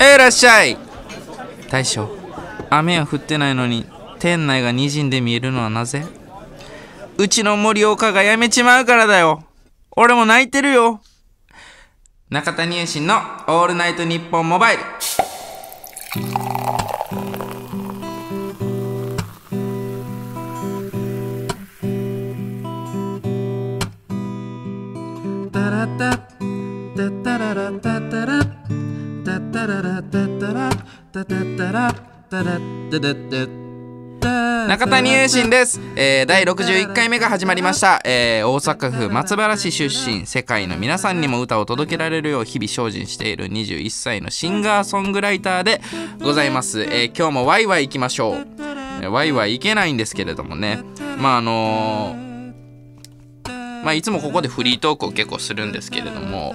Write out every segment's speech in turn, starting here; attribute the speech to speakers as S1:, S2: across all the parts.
S1: いらっしゃい大将雨は降ってないのに店内がにじんで見えるのはなぜうちの森岡が辞めちまうからだよ俺も泣いてるよ中田乳新の「オールナイトニッポンモバイル」
S2: 中谷優信
S1: です、えー、第61回目が始まりました、えー、大阪府松原市出身世界の皆さんにも歌を届けられるよう日々精進している21歳のシンガーソングライターでございます、えー、今日もワイワイいきましょう、ワイワイいけないんですけれどもねまああのーまあ、いつもここでフリートークを結構するんですけれども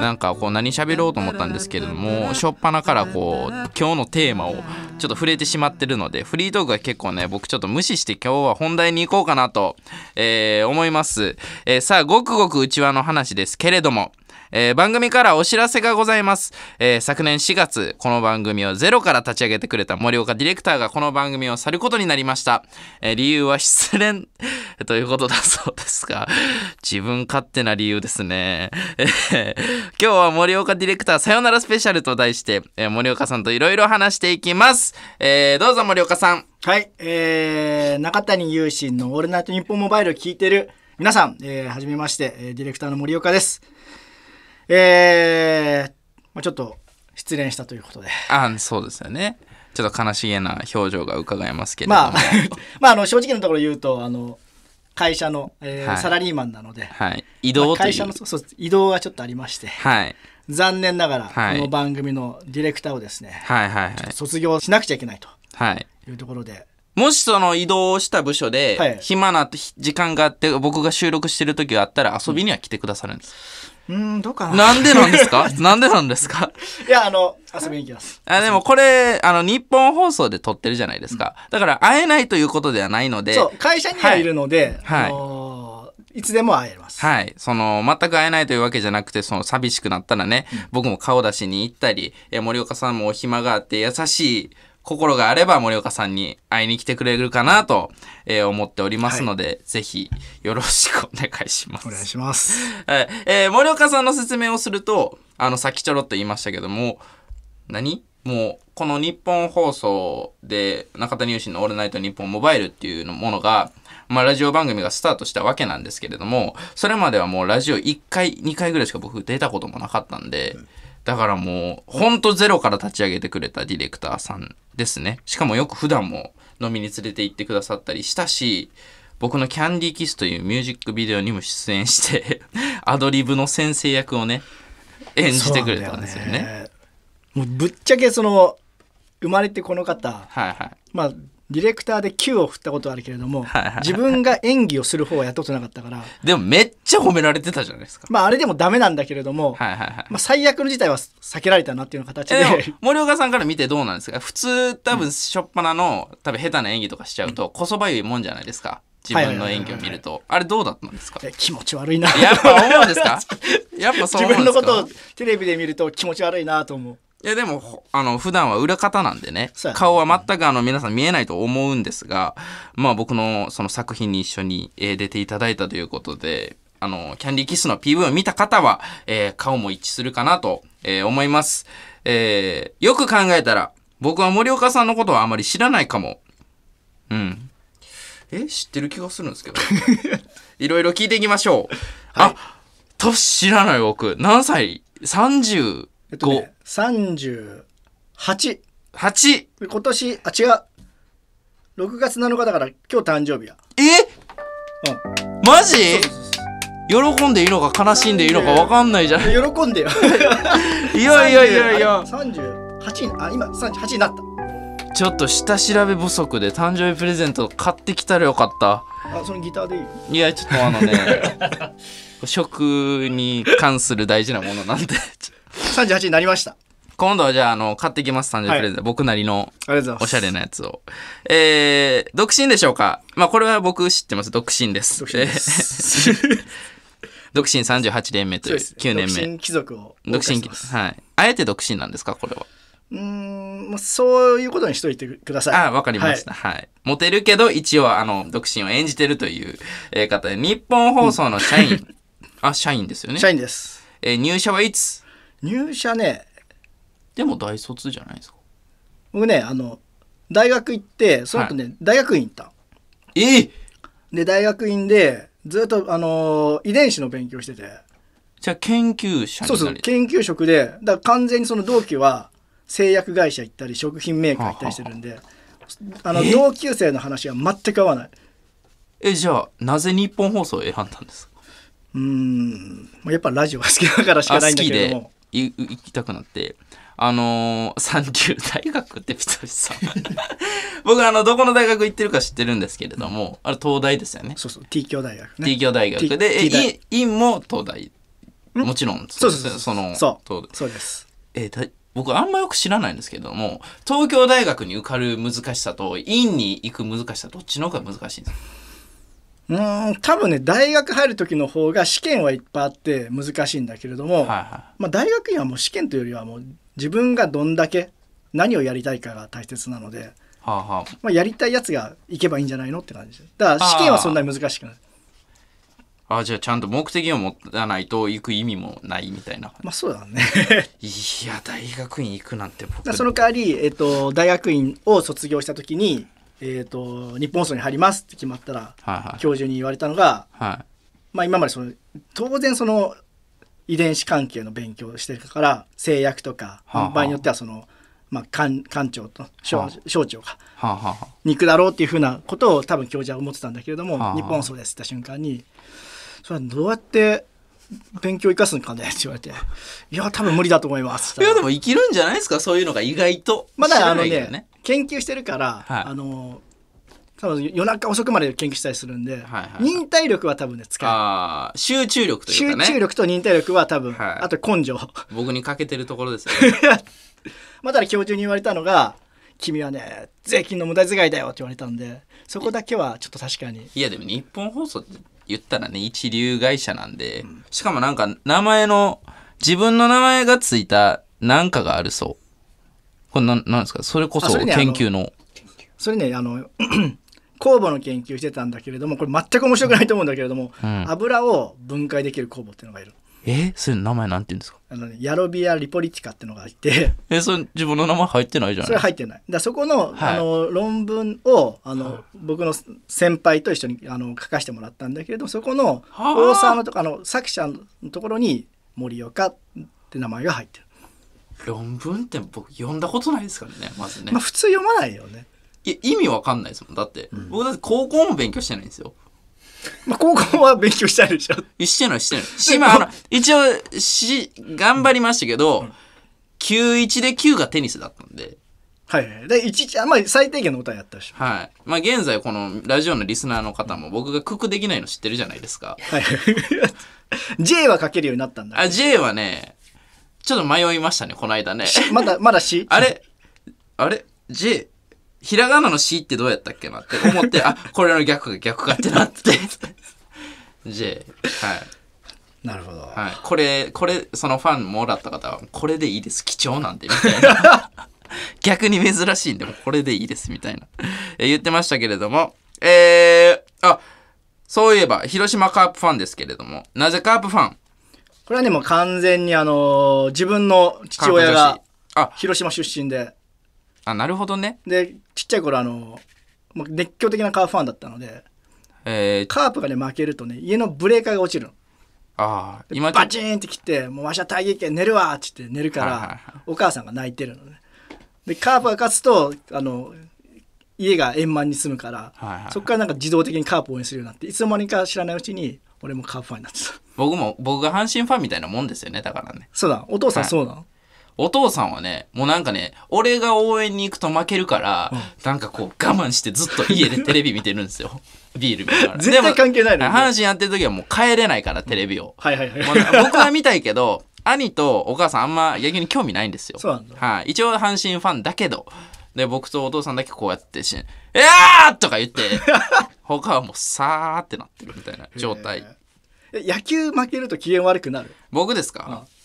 S1: なんかこう何喋ろうと思ったんですけれども初っ端からこう今日のテーマをちょっと触れてしまってるのでフリートークが結構ね僕ちょっと無視して今日は本題に行こうかなと、えー、思います、えー、さあごくごくうちわの話ですけれどもえー、番組からお知らせがございます。えー、昨年4月、この番組をゼロから立ち上げてくれた森岡ディレクターがこの番組を去ることになりました。えー、理由は失恋 ということだそうですが、自分勝手な理由ですね。今日は森岡ディレクターさよならスペシャルと題して、え森岡さんといろいろ話していきます。
S3: えどうぞ森岡さん。はい、えー、中谷雄心のオールナイトニッポンモバイルを聞いてる皆さん、えー、はじめまして、えディレクターの森岡です。えー、まあ、ちょっと失恋したということで。
S1: あそうですよね。ちょっと悲しげな表情が伺えますけれども。まあ、
S3: まあ、あの正直なところ言うと、あの、会社の、えー、はい、サラリーマンなので、はい、移動会社のそう移動がちょっとありまして、はい、残念ながら、はい、この番組のディレクターをですね、はいはいはい、卒業しなくちゃいけないというところで、はい、もしその移動
S1: した部署で、暇な時間があって僕が収録してる時があったら遊びには来てくださるんです、
S3: ううん、どうかな。なんでなんですか
S1: なんでなんですか
S3: いや、あの、遊びに行きます。
S1: あ、でもこれ、あの、日本放送で撮ってるじゃないですか。うん、だから会えないということではないので。そう、
S3: 会社にはいるので、はい。いつでも会え
S1: ます。はい。その、全く会えないというわけじゃなくて、その、寂しくなったらね、うん、僕も顔出しに行ったり、え森岡さんもお暇があって、優しい心があれば森岡さんに会いに来てくれるかなと、えー、思っておりますので、はい、ぜひよろしくお願いします。お願いします。えー、森岡さんの説明をすると、あの、さっきちょろっと言いましたけども、何もう、この日本放送で、中谷雄信のオールナイト日本モバイルっていうものが、まあ、ラジオ番組がスタートしたわけなんですけれども、それまではもうラジオ1回、2回ぐらいしか僕出たこともなかったんで、うんだからもう、ほんとゼロから立ち上げてくれたディレクターさんですね。しかもよく普段も飲みに連れて行ってくださったりしたし、僕のキャンディーキスというミュージックビデオにも出演して アドリブの先生役をね、演じてくれたんですよね。よ
S3: ねもうぶっちゃけその、生まれてこの方、はいはい、まあ、ディレクターで Q を振ったことあるけれども、自分が演技をする方はやったことなかったから。
S1: でもめっちゃ褒められてたじゃないです
S3: か。まああれでもダメなんだけれども、まあ最悪の事態は避けられたなっていう形で。で森
S1: 岡さんから見てどうなんですか普通多分しょっぱなの、多分下手な演技とかしちゃうと、こそばゆいもんじゃないですか。自分の演技を見ると、
S3: あれどうだったんですか気持ち悪いなやっぱ思うんですか やっぱそう自分のことをテレビで見ると気持ち悪いなと思ういやでも、
S1: あの、普段は裏方なんでね、顔は全くあの皆さん見えないと思うんですが、まあ僕のその作品に一緒に出ていただいたということで、あの、キャンディーキスの PV を見た方は、えー、顔も一致するかなと、えー、思います。えー、よく考えたら、僕は森岡さんのことはあまり知らないかも。うん。え知ってる気がするんですけど。いろいろ聞いていきましょう。はい、あ、年知らない僕。何歳 ?35。えっとね
S3: 38。今年、あ、違う。6月7日だから今日誕生日や。えうん。マジ喜んでいいのか悲し
S1: んでいいのか分かんないじゃん。喜んでよ。
S3: いやいやいやいや。十八あ、今十八になった。
S1: ちょっと下調べ不足で誕生日プレゼント買ってきたらよかった
S3: あそのギターでい
S1: いいやちょっとあのね 食に関する大事なものなんで38になりました。今度はじゃあ、あの、買ってきます、誕生日プレゼント。僕なりの、おしゃれなやつを。えー、独身でしょうかまあ、これは僕知ってます。独身です。独身です。独身38連目という、9年目。独身貴族を。独身、はい。あえて独身なんですか、これは。
S3: うん、そういうことにしといてください。あ
S1: わかりました。はい、はい。モテるけど、一応、あの、独身を演じてるという、え方で、日本放送の社員、うん、あ、社員ですよ
S3: ね。社員です。えー、入社はいつ入社ねでも大卒じゃないですか僕ねあの大学行ってその後ね、はい大学院行ったええで大学院でずっとあの遺伝子の勉強しててじゃあ研
S1: 究者にそうそう
S3: 研究職でだから完全にその同期は製薬会社行ったり食品メーカー行ったりしてるんであの同級生の話は全く合わない
S1: えじゃあなぜ日本放送を選んだんですか
S3: うんまあやっぱラジオが好きだからしかないんだけども
S1: 行きたくなって、あのー、三流大学ってピタリさん。僕、あの、どこの大学行ってるか知ってるんですけれども、あれ東大ですよね。そうそう、T 京大学、ね。T 教大学。で、院、院も東大。もちろん、そうです。そうその、そうそうです。えー、だ僕あんまよく知らないんですけども東京大学に受かる難しさと院に行く難しさどっちの方が難
S3: しいんですかうん多分ね大学入る時の方が試験はいっぱいあって難しいんだけれども、はいはい、まあ、大学院はもう試験というよりはもう自分がどんだけ何をやりたいかが大切なので、はあはあ、まあ、やりたいやつがいけばいいんじゃないのって感じだから試験はそんなに難しくない。
S1: あじゃあちゃんと目的を持たないと行く意味もないみたいな
S3: まあそうだね
S1: いや大学院行くなんて僕そ
S3: の代わり、えっと、大学院を卒業した時にえーと、日本放送に入りますって決まったら、はいはい、教授に言われたのが、はい、まあ、今までその当然その遺伝子関係の勉強をしてるから製薬とか、はあはあ、場合によってはその、まあ、官官庁と省,、はあ、省庁が、はあはあ、肉だろうっていうふうなことを多分教授は思ってたんだけれども、はあはあ、日本そうですって言った瞬間にそれはどうやって勉強生かすんかねって言われて。いや、多分無理だと思います。いや、でも生きるんじゃないですかそういうのが意外と。まだ、あのね、研究してるから、はい、あの、多分夜中遅くまで研究したりするんで、はいはいはい、忍耐力は多分ね、
S1: 使う。集中力というか、ね、集中力
S3: と忍耐力は多分、はい、あと根性。僕に欠けてるところですよね。まあ、ただ教授に言われたのが、君はね、税金の無駄遣いだよって言われたんで、そこだけはちょっと確かに。
S1: いや、でも日本放送って、言ったらね、一流会社なんで、しかもなんか名前の、自分の名前がついたなんかがあるそう。これななんですかそれこそ研究の。
S3: それね、あの、酵母の研究してたんだけれどもこれ全く面白くないと思うんだけれども、うん、油を分解できる酵母っていうのがいる
S1: えそれ名前なんて言うんですか
S3: あの、ね、ヤロビア・リポリティカってのがい
S1: て えそれ自分の名前入ってないじゃないそれ入って
S3: ないだそこのはい、あの論文をあの、はい、僕の先輩と一緒にあの書かせてもらったんだけれどそこの大沢のとかの作者のところに森岡って名前が入ってる論文って僕読んだこ
S1: とないですからねまずね、まあ、普通読まないよねいや意味わかんないですもんだって、うん、僕だって高校も勉強してないんですよまあ、高校は勉強したいでしょ。してないしてない。あ、の一応し頑張りましたけど、91で9がテニスだったん
S3: で。はいはい。で、一あんまり最低限の歌やったでし
S1: ょ。はい。まあ、現在、このラジオのリスナーの方も、僕がククできないの知ってるじゃないですか。はい。
S3: J は書けるようになったん
S1: だ。あ、J はね、ちょっと迷いましたね、この間ね。まだ、まだし。あれあれ ?J、ひらがなの C ってどうやったっけなって思って、あ、これの逆か逆かってなって。J。はい。なるほど。はい、これこれそのファンもらった方はこれでいいです貴重なんでみたいな 逆に珍しいんでもこれでいいですみたいな、えー言ってましたけれどもえー、あそういえば広島カープファンですけれどもなぜカープファンこ
S3: れはね、もう完全にあのー自分の父親があ広島出身で、あなるほどねでちっちゃい頃あの熱狂的なカープファンだったので、えー、カープがね負けるとね家のブレーカーが落ちるの。あ今バチンってって「もうわしは大義権寝るわ」っつって寝るから、はいはいはい、お母さんが泣いてるのね。でカープが勝つとあの家が円満に住むから、はいはい、そこからなんか自動的にカープを応援するようになっていつの間にか知らないうちに俺もカープファンになってた僕も僕が阪神
S1: ファンみたいなもんですよねだからねそうだお父さんそうなの、はいお父さんはね、もうなんかね、俺が応援に行くと負けるから、なんかこう我慢してずっと家でテレビ見てるんですよ。ビール見ながら。全然関係ないの阪神やってる時はもう帰れないから、テレビを。はいはいはい。僕は見たいけど、兄とお母さんあんま野球に興味ないんですよ。そうなんだ。はい、あ、一応阪神ファンだけど、で、僕とお父さんだけこうやってし、えーとか言って、他はもうさーってなってるみたいな状態。
S3: 野球負けると機嫌悪くな
S1: る僕ですか、うん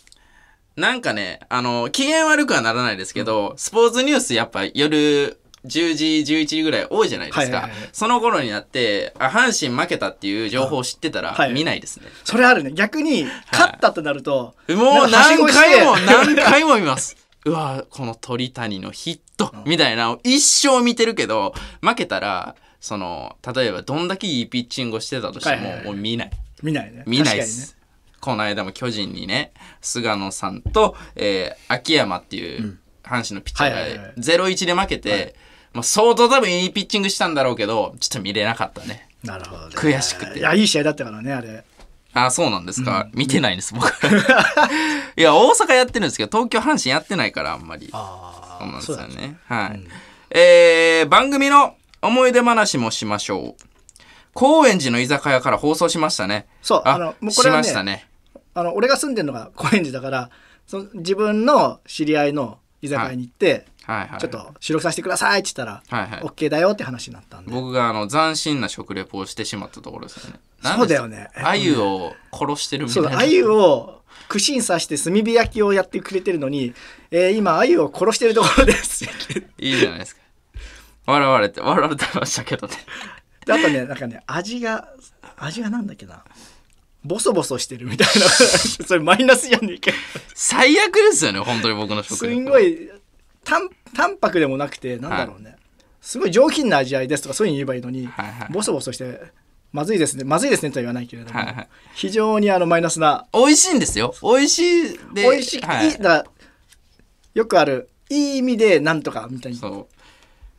S1: なんかね、あの、機嫌悪くはならないですけど、うん、スポーツニュースやっぱ夜、10時、11時ぐらい多いじゃないですか。はいはいはい、その頃になって、あ、阪神負けたっていう情報を知ってたら、見ないですね、はい、
S3: それあるね。逆に、勝ったとなると、
S1: はい、もう何回も、何回
S3: も見ます。うわこの鳥谷
S1: のヒット、みたいなのを一生見てるけど、負けたら、その、例えばどんだけいいピッチングをしてたとしても、はいはいはい、もう見ない。
S3: 見ないね。見ないです。
S1: この間も巨人にね、菅野さんと、えー、秋山っていう阪神のピッチャーが0-1で負けて、まあ、相当多分いいピッチングしたんだろうけど、ちょっと見れなかった
S3: ね。なるほど、ね、悔しくて。いや、いい試合だったからね、あれ。
S1: あそうなんですか。うん、見てないです、僕。いや、大阪やってるんですけど、東京、阪神やってないから、あんまり。あそうなんですよね。はい。うん、えー、番組の思い出話もしましょう。高円寺の居酒屋から放送しましたね。そう、あの、もうこれは、ね、しましたね。
S3: あの俺が住んでるのが高円寺だからその自分の知り合いの居酒屋に行って、はいはい
S1: ちょっと
S3: 収録させてくださいって言ったら、はいはい、OK だよって話になっ
S1: たんで僕があの斬新な食レポをしてしまったところですよねそうだよね鮎を殺してるみたいな、うん、そう鮎
S3: を串に刺して炭火焼きをやってくれてるのに、えー、今鮎を殺してるところですい
S1: いじゃないですか笑われて笑われてましたけどね
S3: あとねなんかね味が味がなんだっけなボソボソしてるみたいな それマイナスやね最悪で
S1: すよね本当に僕の食すん
S3: ごい淡淡白でもなくてなんだろうね、はい、すごい上品な味わいですとかそういうの言えばいいのに、はいはい、ボソボソしてまずいですねまずいですねとは言わないけれども、はいはい、非常にあのマイナスな美味しいんですよ美味しいで美味しい、はい、だよくあるいい意味でなんとかみたいな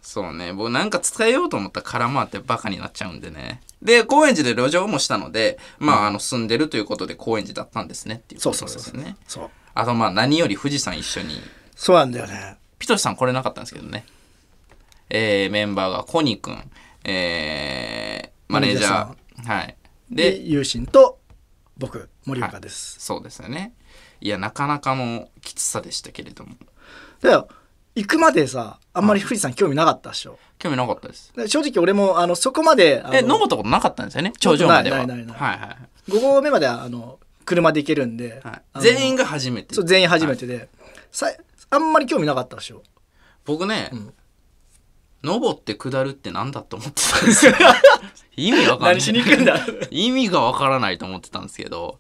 S1: そうね。僕なんか伝えようと思ったら空回ってバカになっちゃうんでね。で、高円寺で路上もしたので、まあ、あの、住んでるということで高円寺だったんですねっていうことですね。そうそうそうそうあと、まあ、何より富士山一緒に。そうなんだよね。ピトシさんこれなかったんですけどね。えー、メンバーがコニー君、えー、マネージャー。はい。
S3: で、ユーシンと僕、森
S1: 岡です、はい、そうですよね。いや、なかなかのきつさでしたけれども。
S3: だよ。行くまでさあんまり富士山興味なかったっしょ、興味なかったです正直俺もあのそこまでえ登ったことなかったんですよね頂上まではないな
S1: いないないはいは
S3: い5合目まではあの車で行けるんで、はい全員が初めてそう全員初めてで、さあんまり興味なかったっしょ
S1: 僕ね、うん登って下るってなんだと思ってたんですよ 意味わかんない何しに行くんだ 意味がわからないと思ってたんですけど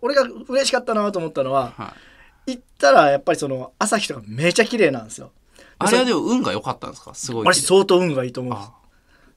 S3: 俺が嬉しかったなと思ったのは、はい行ったらやっぱりその朝日とかめちゃ綺麗なんですよあれはでも運
S1: が良かったんですかすごい私
S3: 相当運がいいと思う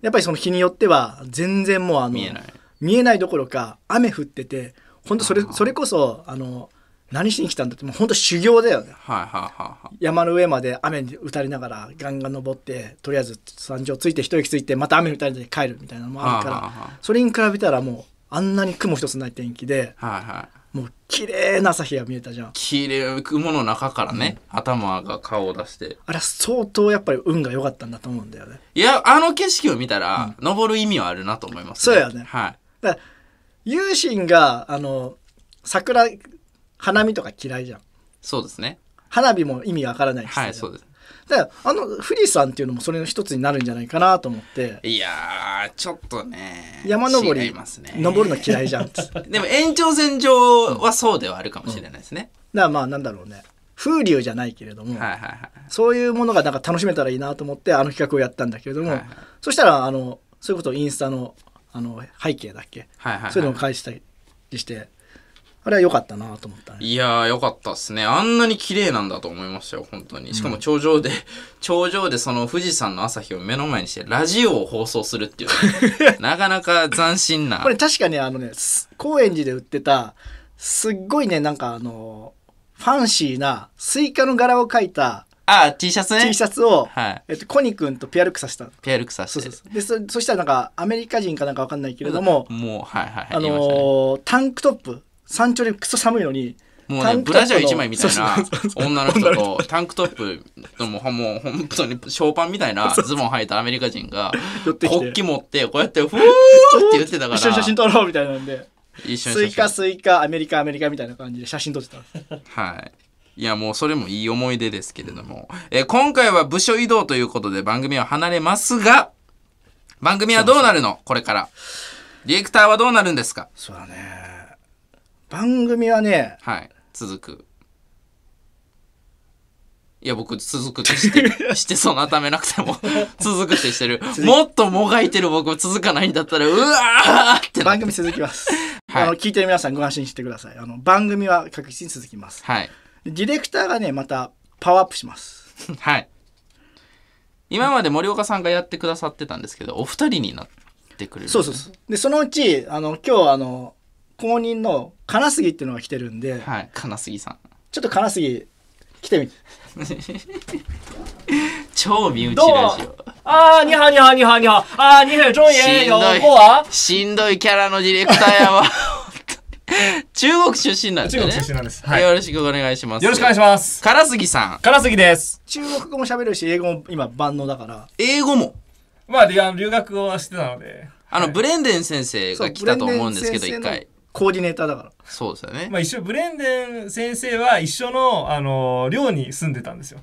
S3: やっぱりその日によっては全然もうあの見えない見えないどころか雨降ってて本当それそれこそあの何しに来たんだってもう本当修行だよね、
S1: はいはいは
S3: い山の上まで雨に打たれながらガンガン登ってとりあえず山頂ついて一息ついてまた雨打たれて帰るみたいなのもあるから、それに比べたらもうあんなに雲一つない天気で、はいはもう綺麗な朝日が見えたじゃん
S1: 綺麗雲の中からね、うん、頭が顔を出して
S3: あれ相当やっぱり運が良かったんだと思うんだよ
S1: ねいやあの景色を見たら、うん、登る意味はあるなと思います、ね、そうやねはい
S3: だから友心があの桜花見とか嫌いじゃんそうですね花火も意味わからないはいそうですだあのフリーさんっていうのもそれの一つになるんじゃないかなと思っていやちょっとね山登り、ね、登るの嫌いじゃん でも延長線上はそうではあるかもしれないですね、うん、だからまあなんだろうね風流じゃないけれども、はいはいはい、そういうものがなんか楽しめたらいいなと思ってあの企画をやったんだけれども、はいはい、そしたらあのそういうことをインスタのあの背景だっけ、はいはいはい、そういうのを返したりしてあれは良かったなと思っ
S1: た、ね、いやー良かったっすね。あんなに綺麗なんだと思いましたよ、本当に。しかも頂上で、うん、頂上でその富士山の朝日を目の前にして、ラジオを放送するっていう、なかなか斬新な。これ
S3: 確かね、あのね、高円寺で売ってた、すっごいね、なんかあの、ファンシーな、スイカの柄を描いた、ああ、T シャツね。T シャツを、はい、えっと、コニ君とピアルクさせた。ピアルクさせて。そうでそ、そしたらなんか、アメリカ人かなんかわかんないけれども、もう、はいはい、はい、あのーね、タンクトップ。山頂でくそ寒いのにもうねブラジャー1枚みたいな
S1: 女の人と タンクトップのもうもう本当にショーパンみたいな ズボン履いたアメリカ人が国旗持ってこうやって「ふー」って言ってたから一緒に写真撮
S3: ろうみたいなんで一緒にスイカスイカアメリカアメリカみたいな感じで写真撮ってた
S1: はいいや、もうそれもいい思い出ですけれども。えー、今回は部署移動ということで番組は離れますが、番組はどうなるのこれから。ディレクターはどうなるんですかそうだね。
S3: 番組はね
S1: はい続くいや僕続くってして してそうなためなくても 続くってしてるもっともがいてる僕
S3: 続かないんだったらうわーって 番組続きます、はい、あの聞いてる皆さんご安心してくださいあの番組は確実に続きますはいディレクターがねまたパワーアップします
S1: はい今まで森岡さんがやってくださってたんですけどお二人になっ
S3: てくれる、ね、そうそうそうでそのうちあの今日あの公認の金杉っていうのが来てるんで、はい、金杉さんちょっと金杉来てみ 超身内ラジオ
S4: ああにゃにゃにゃにゃ。ああにゃ、ちょい
S1: えよしんどいキャラのディレクターやわ 中国出身なんですね。中国出身なんです、はい。よろしくお願いします。よろしくお願いします。かすぎさん。
S3: かすぎです。中国語も喋るし、英語も今万能だから。英語も。まあ留学をしてたの
S4: で。
S1: あの、ブレンデン先生が来たと思うんですけど、一回。
S3: コーディネーターだから
S1: そうですよね、
S4: まあ、一緒ブレンデン先生は一緒の、あの寮に住んでたんですよ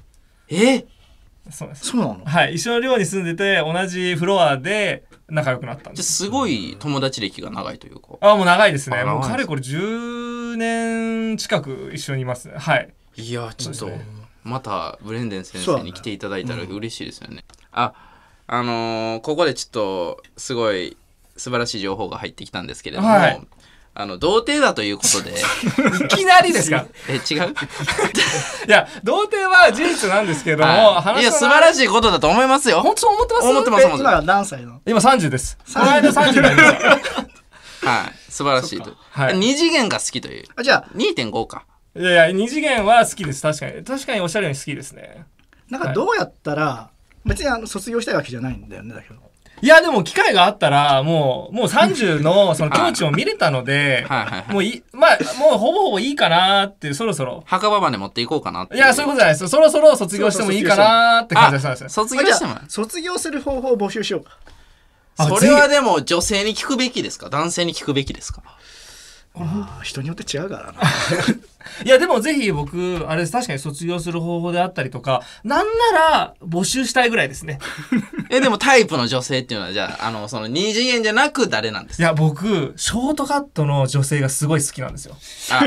S4: えそうですそうなのはい一緒の寮に住んでて同じフロアで仲良くなったんですすごい友達歴が長いというかあもう長いですねもうかれこれ10年近く一緒にいますはいいやちょっと、ね、
S1: またブレンデン先生に来ていただいたら嬉しいですよね、ねうん、ああのー、ここでちょっとすごい素晴らしい情報が入ってきたんですけれども、はい、あの、童貞だということで。
S4: いきなりですかえ、違う いや、童貞は事実なんですけども、はい、いや、素晴らしいことだと思いますよ。本当思ってます思ってます。今何歳の今30です。
S1: この間30に
S2: なりはい。
S1: 素晴らしいと。はい、次元が好きという。あ、じゃ二点五か。
S4: いやいや、2次元は好きです。確かに。確かにおしゃれに好きですね。
S3: なんかどうやったら、はい、別にあの卒業したいわけじゃないんだよね、だけど。
S4: いや、でも機会があったら、もう、もう30のその境地を見れたので、はいはいいもうい、まあ、もうほぼほぼいいかなーっていう、そろそろ。墓場まで持っていこうかなっていいや、そういうことじゃないです。そろそろ卒業してもいいかなーって感じがしたんですよ。卒業しても卒業する方法を募集しようか。それはでも女性に聞くべきですか男性に聞くべきですか
S3: あ、人によって違うからな
S4: いやでもぜひ僕あれ確かに卒業する方法であったりとかなんなら募集したいぐらいですね えで
S1: もタイプの女性っていうのはじゃああのその二次元じゃなく誰なんで
S4: すかいや僕ショートカットの女性がすごい好きなんですよ
S1: あ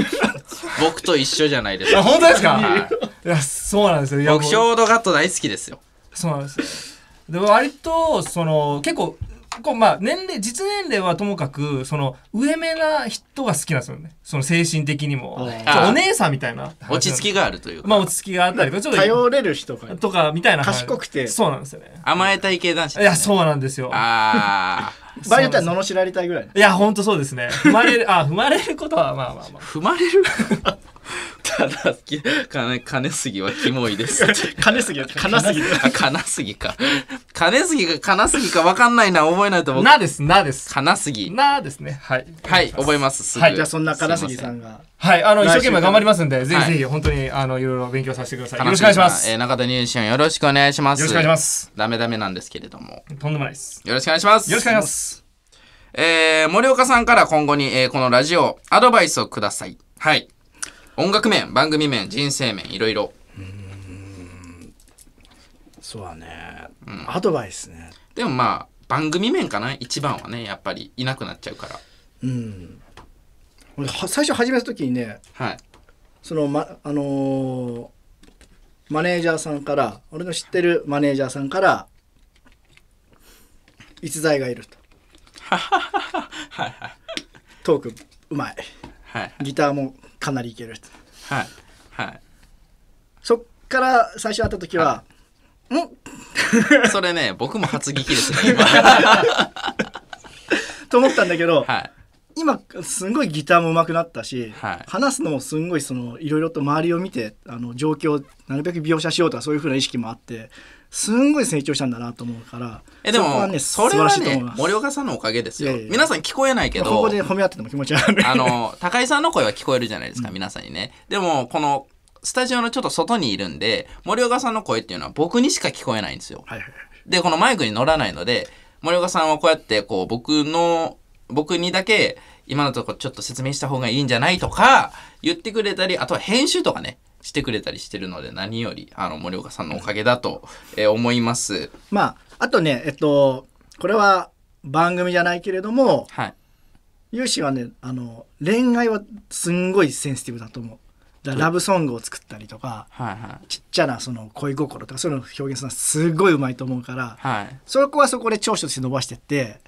S1: 僕と一緒じゃないですか本当ですか、
S4: い、やそうなんですよ僕ショートカット大好きですよそうなんですよで割とその結構こうまあ年齢実年齢はともかくその上目な人が好きなんですよねその精神的にもお姉さんみたいな落ち着きがあるというかまあ落ち着
S3: きがあったりとかちょっと頼れる人が
S4: とかみたいな賢くてそうなんですよね甘えたい系男子、ね、いやそうなんですよああ 場合によって
S3: は罵られたいぐらいいやほんとそうですね踏
S4: まれるあ踏まれることはまあまあまあ踏 まれる
S1: ただ好き金金杉はキモいです 金杉 金杉金杉か金杉か金杉か分かんないな覚えないと思うなですなです金杉
S4: なですね
S1: はいはい覚えますすぐはいじゃあそんな金杉さん
S4: がはいあの一生懸命頑張りますんでぜひぜひ本当にあのいろいろ勉強させてくださいよろしくお願いしますえ
S1: 中田ニューよろしくお願いしますよろしくお願いしますダメダメなんですけれども
S4: とんでもないです
S1: よろしくお願いしますよろしくお願いしますえー、森岡さんから今後に、えー、このラジオアドバイスをくださいはい音楽面番組面人生面いろいろうそうだね、うん、アドバイスねでもまあ番組面かな一番はねやっぱりいなくなっちゃうから
S3: うん俺最初始めた時にね、はい、そのまあのー、マネージャーさんから俺の知ってるマネージャーさんから逸材がいるとはい、トークうまい、はい、ギターもかなりいける
S1: はいはい
S3: そっから最初会った時は、はい、ん それね僕も初聞きですね 今と思ったんだけど、はい、今すごいギターも上手くなったし、はい、話すのもすごいそのいろいろと周りを見てあの状況をなるべく描写しようとかそういうふうな意識もあってすんごい成長したんだなと思うからえでも、ね、それはね森岡
S1: さんのおかげですよ皆さん聞こえないけどここで
S3: 褒め合ってても気持ち悪いあ
S1: の高井さんの声は聞こえるじゃないですか、うん、皆さんにねでもこのスタジオのちょっと外にいるんで森岡さんの声っていうのは僕にしか聞こえないんですよ、はいはい、でこのマイクに乗らないので森岡さんはこうやってこう僕の僕にだけ今のとこちょっと説明した方がいいんじゃないとか言ってくれたりあとは編集とかねしてくれたりしてるので、何より、あの、森岡さんのおかげだと、えー、思います。
S3: まあ、あとね、えっと、これは番組じゃないけれども、はい。ユーはね、あの、恋愛はすんごいセンシティブだと思う。ラブソングを作ったりとか、はいはい、ちっちゃなその恋心とかそういうのを表現するのはすごいうまいと思うから、はい、そこはそこで長所として伸ばしてって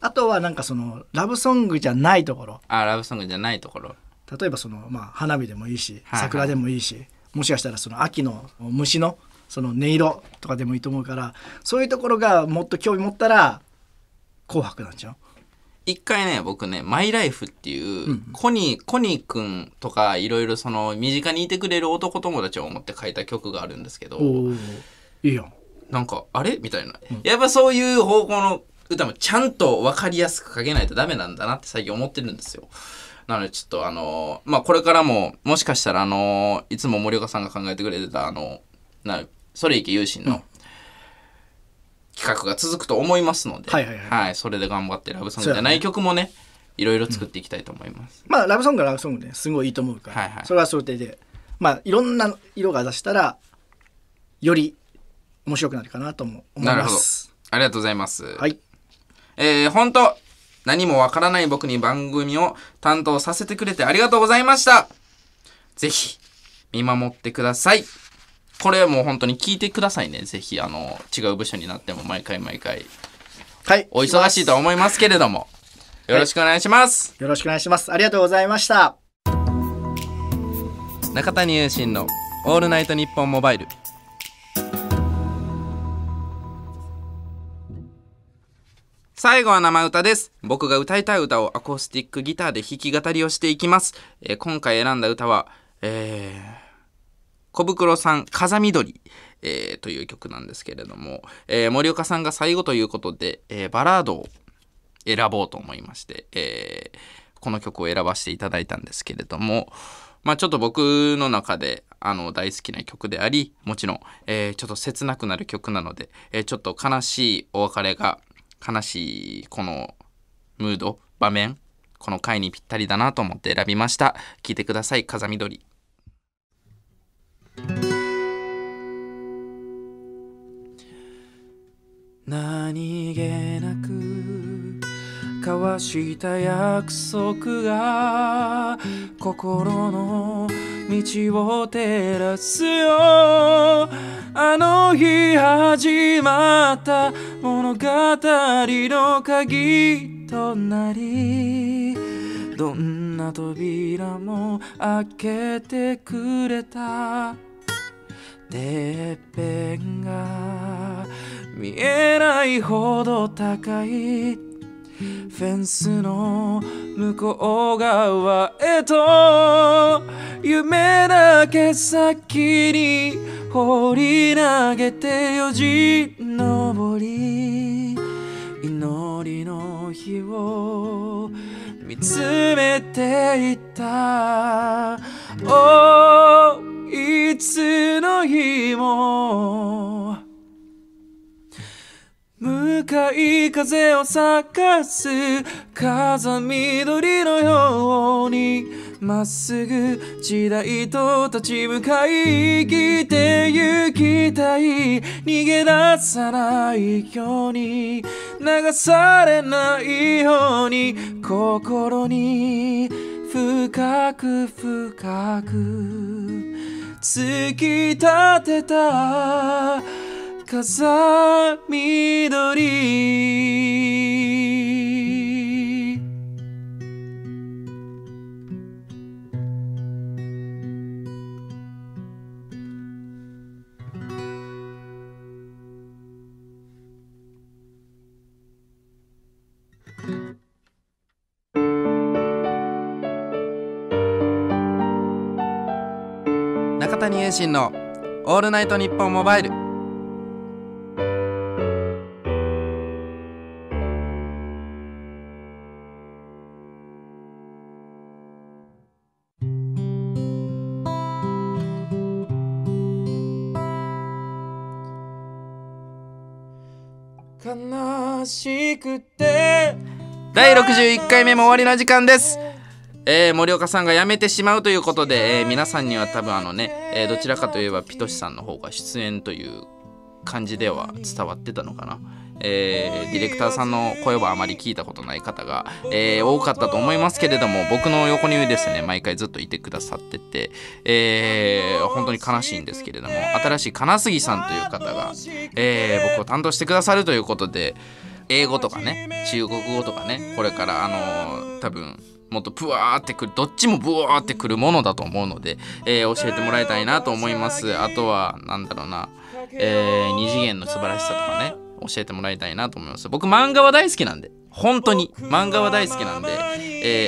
S3: あとはなんかそのラブソングじゃないところ
S1: あラブソングじゃないところ
S3: 例えばその、まあ、花火でもいいし桜でもいいし、はいはい、もしかしたらその秋の虫のその音色とかでもいいと思うからそういうところがもっと興味持ったら「紅白」なんちゃう
S1: 一回ね僕ね「マイライフ」っていう、うんコニーコニー君とかいろいろその身近にいてくれる男友達を思って書いた曲があるんですけどいいやんなんかあれみたいな、うん、やっぱそういう方向の歌もちゃんと分かりやすく書けないとダメなんだなって最近思ってるんですよ。なので、ちょっとあのまあ、これからも、もしかしたらあのいつも森岡さんが考えてくれてた、あのな、それいけ有心の、企画が続くと思いますので、はい、はいはい、それで頑張ってラブソングじゃない曲もね、いろいろ作っていきたいと思います。
S3: うん、まあ、ラブソングはラブソングですごいいいと思うから、はいはい、それは想定で、まあ、いろんな色が出したら、より面白くなるかなとも思います。なるほど。
S1: ありがとうございます。はい。えー、本当何もわからない僕に番組を担当させてくれてありがとうございましたぜひ、見守ってください。これはもう本当に聞いてくださいね。ぜひ、あの、違う部署になっても毎回毎回。はい。お忙しいとは思いますけれども。
S3: よろしくお願いします、はい、よろしくお願いします。ありがとうございました。
S1: 中谷優心のオールナイトニッポンモバイル。最後は生歌です。僕が歌いたい歌をアコースティックギターで弾き語りをしていきます。えー、今回選んだ歌は、えー、小袋さん、風緑、えー、という曲なんですけれども、えー、森岡さんが最後ということで、えー、バラードを選ぼうと思いまして、えこの曲を選ばせていただいたんですけれども、まあ、ちょっと僕の中であの大好きな曲でありもちろん、えちょっと切なくなる曲なので、えちょっと悲しいお別れが悲しいこのムード場面この回にぴったりだなと思って選びました聞いてください風緑
S2: 何気なく交わした約束が心の道を照らすよあの日始まった物語の鍵となりどんな扉も開けてくれたてっぺんが見えないほど高いフェンスの向こう側へと夢だけ先に放り投げてよじ登り祈りの日を見つめていた、oh, いつの日も深い風を咲かす風緑のようにまっすぐ時代と立ち向かい生きてゆきたい逃げ出さないように流されないように心に深く深く突き立てた風緑中
S1: 谷英信の「オールナイトニッポンモバイル」第61回目も終わりの時間です。えー、森岡さんが辞めてしまうということで、えー、皆さんには多分あのね、えー、どちらかといえばピトシさんの方が出演という感じでは伝わってたのかな。えー、ディレクターさんの声はあまり聞いたことない方が、えー、多かったと思いますけれども僕の横にですね毎回ずっといてくださってて、えー、本当に悲しいんですけれども新しい金杉さんという方が、え僕を担当してくださるということで。英語とかね中国語とかねこれからあのー、多分もっとブワーってくるどっちもブワーってくるものだと思うので、えー、教えてもらいたいなと思いますあとは何だろうな、えー、二次元の素晴らしさとかね教えてもらいたいなと思います僕漫画は大好きなんで本当に漫画は大好きなんで、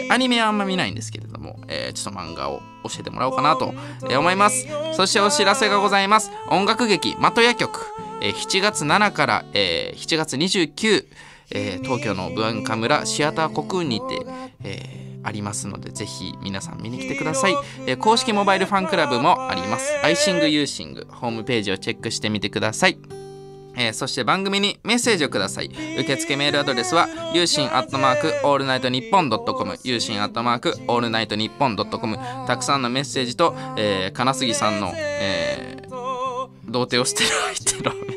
S1: えー、アニメはあんま見ないんですけれども、えー、ちょっと漫画を教えてもらおうかなと思いますそしてお知らせがございます音楽劇的とや曲え7月7から、えー、7月29、えー、東京の文化村シアター国にて、えーありますのでぜひ皆さん見に来てください、えー、公式モバイルファンクラブもありますアイシングユーシングホームページをチェックしてみてくださいえー、そして番組にメッセージをください。受付メールアドレスは、ゆうしんアットマークオールナイトニッポンドットコム、ゆうしんアットマークオールナイトニッポンドットコム、たくさんのメッセージと、えー、金杉さんの、えー、童貞をしてる相手の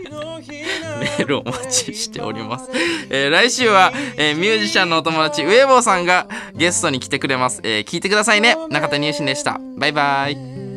S1: メールお待ちしております。えー、来週は、えー、ミュージシャンのお友達、ウェーボーさんがゲストに来てくれます。えー、聞いてくださいね。中田入信でした。バイバイ。